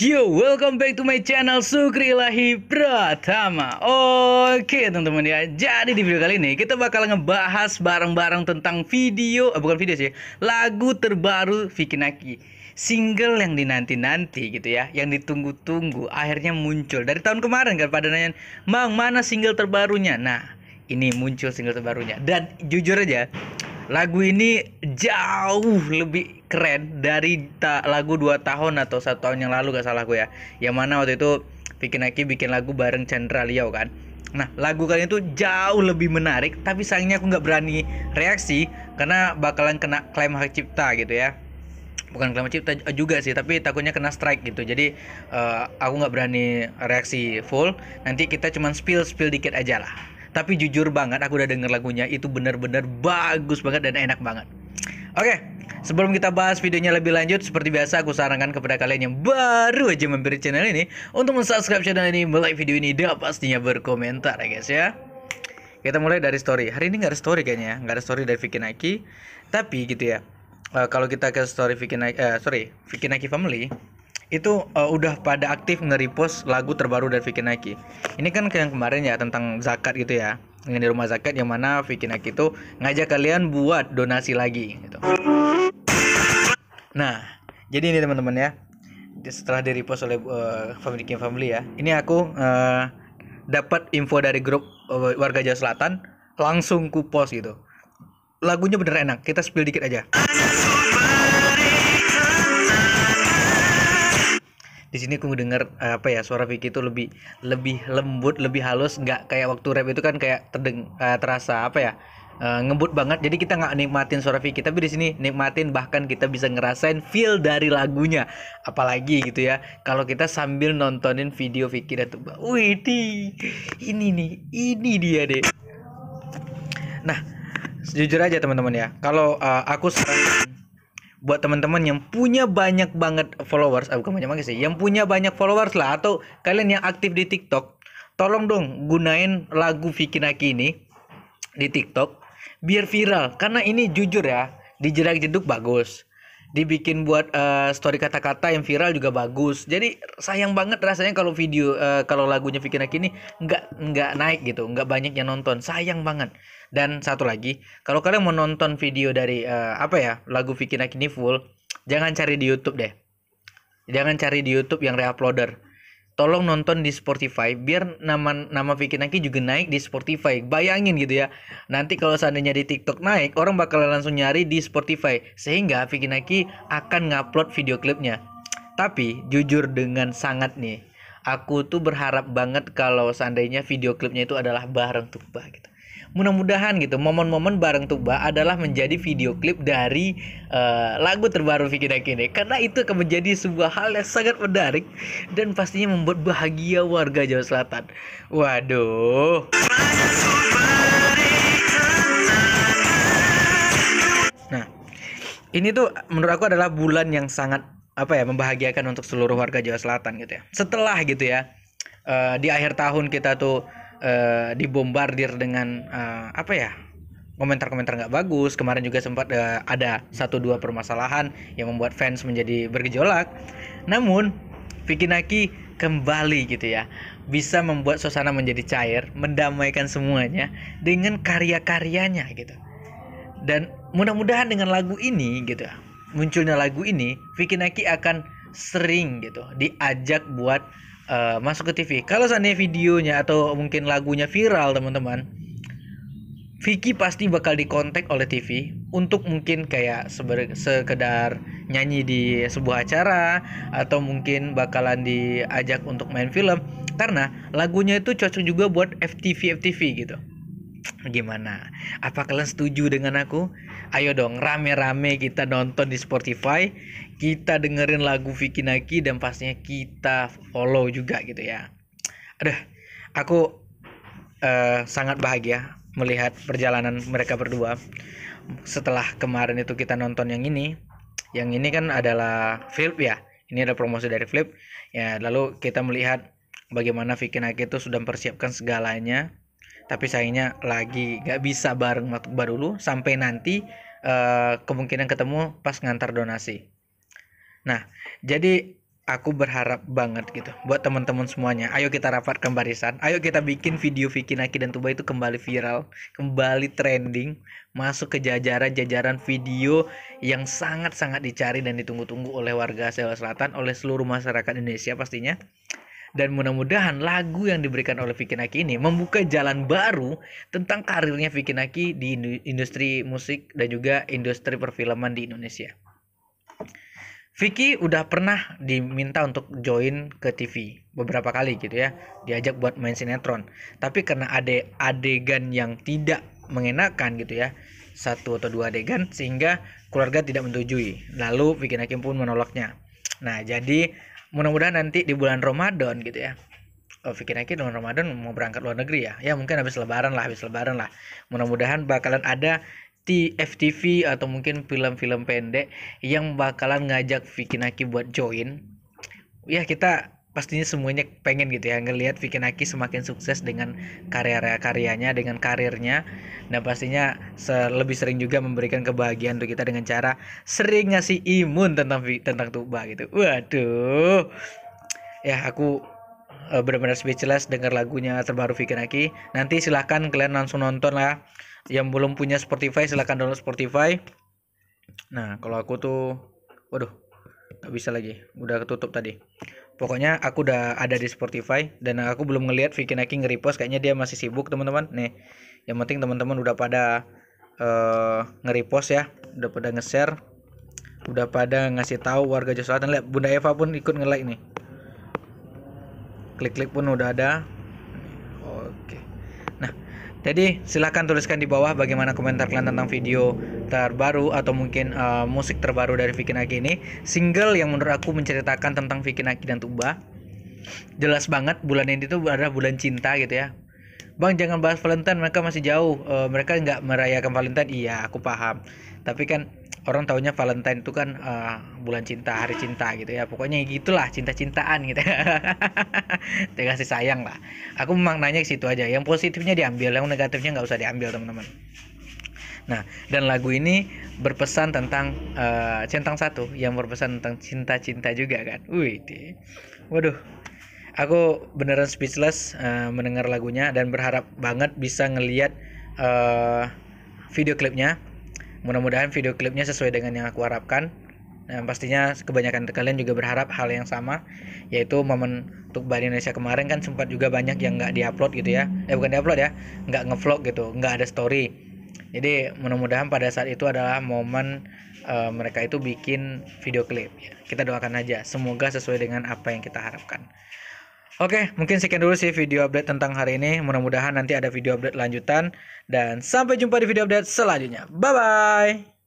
Yo, welcome back to my channel Sukri Lahi Pratama Oke teman-teman ya Jadi di video kali ini kita bakal ngebahas bareng-bareng tentang video eh, Bukan video sih Lagu terbaru Vicky Naki Single yang dinanti-nanti gitu ya Yang ditunggu-tunggu Akhirnya muncul Dari tahun kemarin kan pada nanya Mang, mana single terbarunya Nah ini muncul single terbarunya Dan jujur aja lagu ini jauh lebih keren dari ta lagu 2 tahun atau satu tahun yang lalu gak salah gue ya yang mana waktu itu bikin Aki bikin lagu bareng Chandra Liao kan nah lagu kali itu jauh lebih menarik tapi sayangnya aku nggak berani reaksi karena bakalan kena klaim hak cipta gitu ya bukan klaim hak cipta juga sih tapi takutnya kena strike gitu jadi uh, aku nggak berani reaksi full nanti kita cuman spill spill dikit aja lah tapi jujur banget aku udah denger lagunya itu bener-bener bagus banget dan enak banget oke okay, sebelum kita bahas videonya lebih lanjut seperti biasa aku sarankan kepada kalian yang baru aja mampir channel ini untuk mensubscribe channel ini like video ini dan pastinya berkomentar ya guys ya kita mulai dari story hari ini nggak ada story kayaknya ya, nggak ada story dari Vicky Naki tapi gitu ya eh, kalau kita ke story Vicky Naki uh, sorry Vicky Naki family itu uh, udah pada aktif nge-repost lagu terbaru dari Vicky Naki. Ini kan yang kemarin ya tentang zakat gitu ya. Yang di rumah zakat yang mana Vicky Naki itu ngajak kalian buat donasi lagi gitu. Nah, jadi ini teman-teman ya. Setelah di-repost oleh uh, Family King Family ya. Ini aku uh, dapat info dari grup uh, warga Jawa Selatan langsung kupos gitu. Lagunya bener enak, kita spill dikit aja. sini aku dengar eh, apa ya suara Vicky itu lebih lebih lembut, lebih halus, nggak kayak waktu rap itu kan kayak terdeng uh, terasa apa ya uh, ngebut banget. Jadi kita nggak nikmatin suara Vicky, tapi di sini nikmatin bahkan kita bisa ngerasain feel dari lagunya. Apalagi gitu ya kalau kita sambil nontonin video Vicky tuh, Wih, di, ini nih, ini dia deh. Nah, jujur aja teman-teman ya, kalau uh, aku sekarang buat teman-teman yang punya banyak banget followers, ah, bukan banyak sih, yang punya banyak followers lah atau kalian yang aktif di TikTok, tolong dong gunain lagu Vicky Naki ini di TikTok biar viral karena ini jujur ya, dijerak jeduk bagus. Dibikin buat uh, story kata-kata yang viral juga bagus. Jadi sayang banget rasanya kalau video uh, kalau lagunya Vicky Naki ini nggak nggak naik gitu, nggak banyak yang nonton. Sayang banget. Dan satu lagi, kalau kalian mau nonton video dari uh, apa ya lagu Vicky ini full, jangan cari di YouTube deh. Jangan cari di YouTube yang reuploader. Tolong nonton di Spotify biar nama nama Vicky Naki juga naik di Spotify. Bayangin gitu ya. Nanti kalau seandainya di TikTok naik, orang bakal langsung nyari di Spotify sehingga Vicky Naki akan ngupload video klipnya. Tapi jujur dengan sangat nih, aku tuh berharap banget kalau seandainya video klipnya itu adalah bareng tuh gitu mudah-mudahan gitu momen-momen bareng Tuba adalah menjadi video klip dari uh, lagu terbaru Vicky Dakine karena itu akan menjadi sebuah hal yang sangat menarik dan pastinya membuat bahagia warga Jawa Selatan. Waduh. Nah, ini tuh menurut aku adalah bulan yang sangat apa ya membahagiakan untuk seluruh warga Jawa Selatan gitu ya. Setelah gitu ya uh, di akhir tahun kita tuh uh, dibombardir dengan uh, apa ya komentar-komentar nggak bagus kemarin juga sempat uh, ada satu dua permasalahan yang membuat fans menjadi bergejolak namun Vicky Naki kembali gitu ya bisa membuat suasana menjadi cair mendamaikan semuanya dengan karya-karyanya gitu dan mudah-mudahan dengan lagu ini gitu munculnya lagu ini Vicky Naki akan sering gitu diajak buat Eh, masuk ke TV. Kalau seandainya videonya atau mungkin lagunya viral, teman-teman, Vicky pasti bakal dikontak oleh TV untuk mungkin kayak seber sekedar nyanyi di sebuah acara atau mungkin bakalan diajak untuk main film karena lagunya itu cocok juga buat FTV FTV gitu. Gimana? Apa kalian setuju dengan aku? Ayo dong, rame-rame kita nonton di Spotify, kita dengerin lagu Vicky Naki dan pastinya kita follow juga gitu ya. Aduh, aku uh, sangat bahagia melihat perjalanan mereka berdua. Setelah kemarin itu kita nonton yang ini, yang ini kan adalah Flip ya. Ini ada promosi dari Flip. Ya, lalu kita melihat bagaimana Vicky Naki itu sudah mempersiapkan segalanya tapi sayangnya lagi gak bisa bareng Matba dulu sampai nanti uh, kemungkinan ketemu pas ngantar donasi. Nah, jadi aku berharap banget gitu buat teman-teman semuanya. Ayo kita rapatkan barisan. Ayo kita bikin video Vicky Naki dan Tuba itu kembali viral, kembali trending, masuk ke jajaran-jajaran video yang sangat-sangat dicari dan ditunggu-tunggu oleh warga Jawa Selatan, oleh seluruh masyarakat Indonesia pastinya. Dan mudah-mudahan lagu yang diberikan oleh Vicky Naki ini membuka jalan baru tentang karirnya Vicky Naki di industri musik dan juga industri perfilman di Indonesia. Vicky udah pernah diminta untuk join ke TV beberapa kali gitu ya, diajak buat main sinetron. Tapi karena ada adegan yang tidak mengenakan gitu ya, satu atau dua adegan sehingga keluarga tidak menyetujui. Lalu Vicky Naki pun menolaknya. Nah, jadi mudah-mudahan nanti di bulan Ramadan gitu ya oh, pikir lagi dengan Ramadan mau berangkat luar negeri ya ya mungkin habis lebaran lah habis lebaran lah mudah-mudahan bakalan ada di FTV atau mungkin film-film pendek yang bakalan ngajak Vicky Naki buat join ya kita pastinya semuanya pengen gitu ya ngelihat Vicky Naki semakin sukses dengan karya-karyanya dengan karirnya dan pastinya lebih sering juga memberikan kebahagiaan untuk kita dengan cara sering ngasih imun tentang tentang tuba gitu waduh ya aku uh, benar-benar speechless dengar lagunya terbaru Vicky Naki nanti silahkan kalian langsung nonton lah yang belum punya Spotify silahkan download Spotify nah kalau aku tuh waduh nggak bisa lagi udah ketutup tadi pokoknya aku udah ada di Spotify dan aku belum ngelihat Vicky Naki nge-repost kayaknya dia masih sibuk teman-teman nih yang penting teman-teman udah pada uh, nge-repost ya udah pada nge-share udah pada ngasih tahu warga Jawa Selatan lihat Bunda Eva pun ikut nge-like nih klik-klik pun udah ada jadi silahkan tuliskan di bawah bagaimana komentar kalian tentang video terbaru atau mungkin uh, musik terbaru dari Vicky Naki ini. Single yang menurut aku menceritakan tentang Vicky Naki dan Tuba. Jelas banget bulan ini tuh adalah bulan cinta gitu ya. Bang jangan bahas Valentine mereka masih jauh. Uh, mereka nggak merayakan Valentine. Iya aku paham. Tapi kan orang tahunya Valentine itu kan uh, bulan cinta hari cinta gitu ya pokoknya gitulah cinta cintaan gitu ya kasih sayang lah aku memang nanya ke situ aja yang positifnya diambil yang negatifnya nggak usah diambil teman-teman Nah, dan lagu ini berpesan tentang uh, centang satu yang berpesan tentang cinta-cinta juga kan. Wih, waduh, aku beneran speechless uh, mendengar lagunya dan berharap banget bisa ngelihat uh, video klipnya Mudah-mudahan video klipnya sesuai dengan yang aku harapkan. Dan pastinya kebanyakan kalian juga berharap hal yang sama, yaitu momen untuk Bali Indonesia kemarin kan sempat juga banyak yang nggak diupload gitu ya. Eh bukan diupload ya, nggak ngevlog gitu, nggak ada story. Jadi mudah-mudahan pada saat itu adalah momen uh, mereka itu bikin video klip. Ya, kita doakan aja, semoga sesuai dengan apa yang kita harapkan. Oke, mungkin sekian dulu sih video update tentang hari ini. Mudah-mudahan nanti ada video update lanjutan. Dan sampai jumpa di video update selanjutnya. Bye-bye!